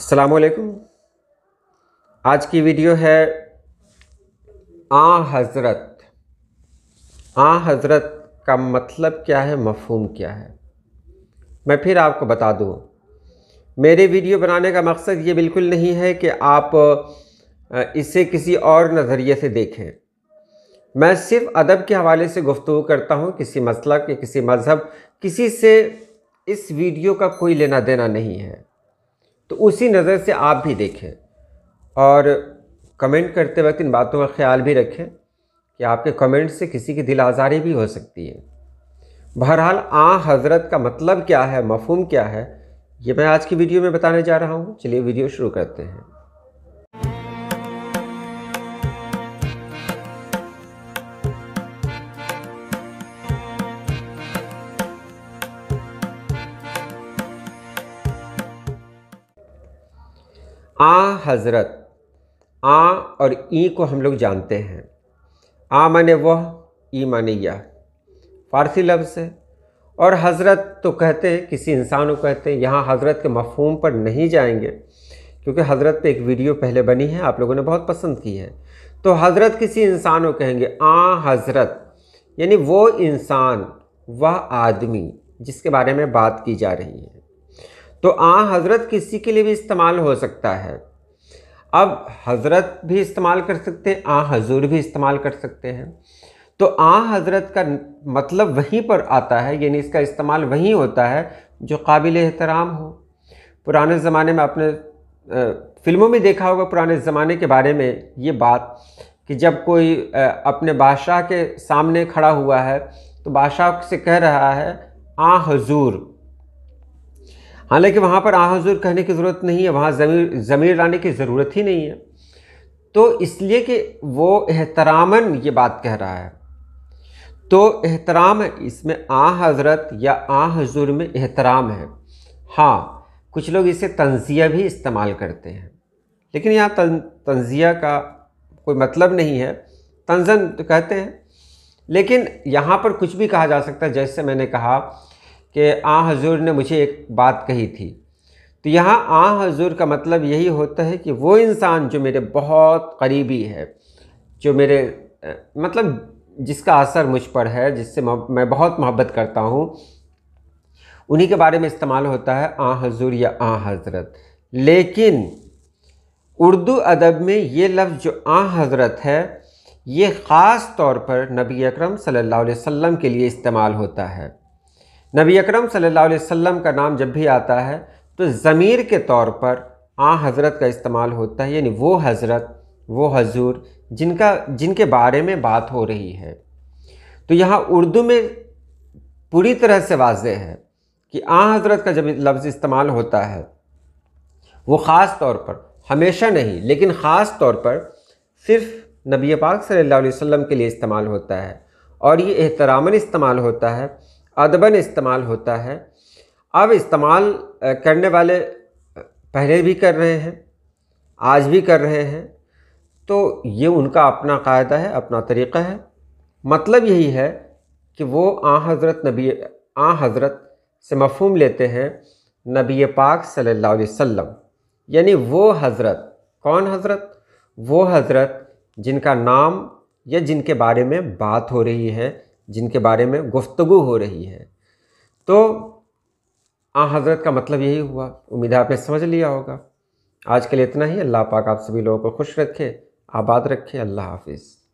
वालेकुम आज की वीडियो है आ हज़रत आ हज़रत का मतलब क्या है मफहूम क्या है मैं फिर आपको बता दूँ मेरे वीडियो बनाने का मकसद ये बिल्कुल नहीं है कि आप इसे किसी और नज़रिए से देखें मैं सिर्फ अदब के हवाले से गुफ्तु करता हूँ किसी मसला के किसी मज़हब किसी से इस वीडियो का कोई लेना देना नहीं है तो उसी नज़र से आप भी देखें और कमेंट करते वक्त इन बातों का ख्याल भी रखें कि आपके कमेंट से किसी की दिल आज़ारी भी हो सकती है बहरहाल आ हज़रत का मतलब क्या है मफहम क्या है ये मैं आज की वीडियो में बताने जा रहा हूँ चलिए वीडियो शुरू करते हैं आ हज़रत आ और ई को हम लोग जानते हैं आ माने वह ई माने यह फ़ारसी लफ्ज़ है और हज़रत तो कहते हैं किसी इंसान को कहते हैं यहाँ हज़रत के मफहूम पर नहीं जाएंगे क्योंकि हज़रत पे एक वीडियो पहले बनी है आप लोगों ने बहुत पसंद की है तो हज़रत किसी इंसान को कहेंगे आ हज़रत यानी वो इंसान वह आदमी जिसके बारे में बात की जा रही है तो आ हज़रत किसी के लिए भी इस्तेमाल हो सकता है अब हज़रत भी इस्तेमाल कर सकते हैं आ हजूर भी इस्तेमाल कर सकते हैं तो आ हज़रत का मतलब वहीं पर आता है यानी इसका इस्तेमाल वहीं होता है जो काबिल एहतराम हो पुराने ज़माने में आपने फ़िल्मों में देखा होगा पुराने ज़माने के बारे में ये बात कि जब कोई अपने बादशाह के सामने खड़ा हुआ है तो बादशाह से कह रहा है आ हजूर हालांकि वहाँ पर आजूर कहने की ज़रूरत नहीं है वहाँ ज़मीर ज़मीर लाने की ज़रूरत ही नहीं है तो इसलिए कि वो एहतरामन ये बात कह रहा है तो एहतराम है इसमें आ हज़रत या आ हजूर में एहतराम है हाँ कुछ लोग इसे तंजिया भी इस्तेमाल करते हैं लेकिन यहाँ तन, तंजिया का कोई मतलब नहीं है तंजन तो कहते हैं लेकिन यहाँ पर कुछ भी कहा जा सकता है जैसे मैंने कहा कि आ हजूर ने मुझे एक बात कही थी तो यहाँ आ हजूर का मतलब यही होता है कि वो इंसान जो मेरे बहुत करीबी है जो मेरे मतलब जिसका असर मुझ पर है जिससे मैं बहुत मोहब्बत करता हूँ उन्हीं के बारे में इस्तेमाल होता है आ हजूर या आ हज़रत लेकिन उर्दू अदब में ये लफ्ज़ जो आ हज़रत है ये ख़ास तौर पर नबी अकरम सल्लल्लाहु अलैहि वसल्लम के लिए इस्तेमाल होता है नबी अकरम सल्लल्लाहु अलैहि वसल्लम का नाम जब भी आता है तो ज़मीर के तौर पर आ हज़रत का इस्तेमाल होता है यानी वो हज़रत वो हजूर जिनका जिनके बारे में बात हो रही है तो यहाँ उर्दू में पूरी तरह से वाज है कि आ हज़रत का जब लफ्ज़ इस्तेमाल होता है वो ख़ास तौर पर हमेशा नहीं लेकिन ख़ास तौर पर सिर्फ नबी पाक सल्लल्लाहु अलैहि वसल्लम के लिए इस्तेमाल होता है और ये एहतरामन इस्तेमाल होता है अदबन इस्तेमाल होता है अब इस्तेमाल करने वाले पहले भी कर रहे हैं आज भी कर रहे हैं तो ये उनका अपना कायदा है अपना तरीक़ा है मतलब यही है कि वो आ हज़रत नबी आ हज़रत से मफहम लेते हैं नबी पाक सल्लल्लाहु अलैहि वसल्लम यानी वो हज़रत कौन हज़रत वो हज़रत जिनका नाम या जिनके बारे में बात हो रही है जिनके बारे में गुफ्तगु हो रही है तो आ हज़रत का मतलब यही हुआ उम्मीद है आपने समझ लिया होगा आज के लिए इतना ही अल्लाह पाक आप सभी लोगों को खुश रखे आबाद रखे अल्लाह हाफिज़